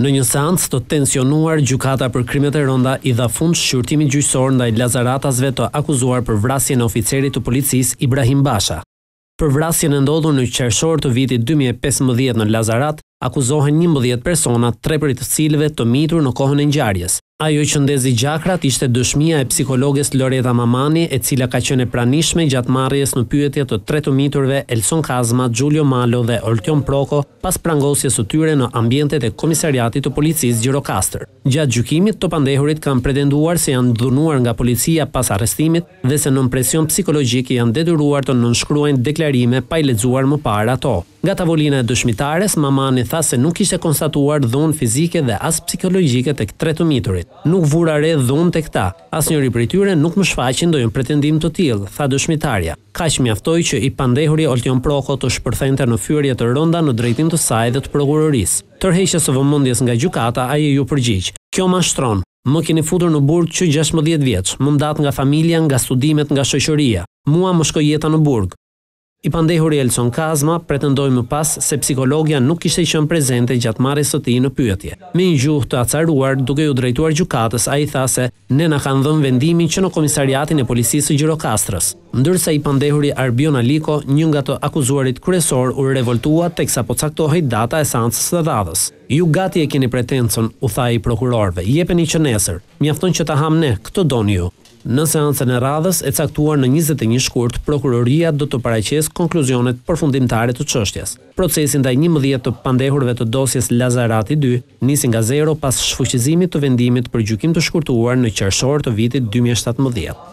Në një seancë të tensionuar, gjykata për krimet e rënda i dha fund shqyrtimit gjyqësor ndaj lazaratasve të akuzuar për vrasjen e oficerit të policisë Ibrahim Basha. Për vrasjen e ndodhur në qershor të vitit 2015 në Lazarat, akuzohen 11 persona, tre prej të cilëve të mitur në kohën e ngjarjes. Ajo që ndezi gjakrat ishte dëshmia e psikologes Loreta Mamani, e cila ka qene pranishme gjatë marjes në pyetje të tretu miturve Elson Kazma, Gjulio Malo dhe Ortion Proko pas prangosjes së tyre në ambjentet e komisariatit të policisë Gjirokastër. Gjatë gjukimit të pandehurit kanë pretenduar se janë dhunuar nga policia pas arrestimit dhe se nën presion psikologjiki janë deduruar të nënshkruajnë deklarime pa i ledzuar më para ato. Nga tavolina e dëshmitares, mamani tha se nuk ishte konstatuar dhun fizike dhe as psikologjike tek tre të miturit. Nuk vura re dhun tek ta. Asnjëri prej tyre nuk më shfaqin dojën pretendim të tillë, tha dëshmitarja. Kaq mjaftoi që i pandehuri Oltion Proko të shpërthente në fyerje të rënda në drejtim të saj dhe të prokurorisë. Tërheqës së vëmendjes nga gjykata, ai ju përgjigj. Kjo ma shtron. Më keni futur në burg që 16 vjeç, më ndat nga familja, nga studimet, nga shoqëria. Mua më shkoj jeta në burg. I pandehuri Elson Kazma pretendoi më pas se psikologja nuk kishte qenë prezente gjatë marrjes së tij në pyetje. Me një gjuhë të acaruar, duke ju drejtuar gjykatës, ai tha se ne na kanë dhënë vendimin që në komisariatin e policisë së Gjirokastrës, ndërsa i pandehuri Arbion Aliko, një nga të akuzuarit kryesor, u revoltua teksa po caktohej data e seancës së dadhës. Ju gati e keni pretencën, u tha i prokurorëve. Jepeni që nesër. Mjafton që ta ham ne, këtë doni ju. Në seancën e radhës e caktuar në 21 shkurt, prokuroria do të paraqes konkluzionet përfundimtare të çështjes. Procesi ndaj 11 të pandehurve të dosjes Lazarati 2 nisi nga zero pas shfuqizimit të vendimit për gjykim të shkurtuar në qershor të vitit 2017.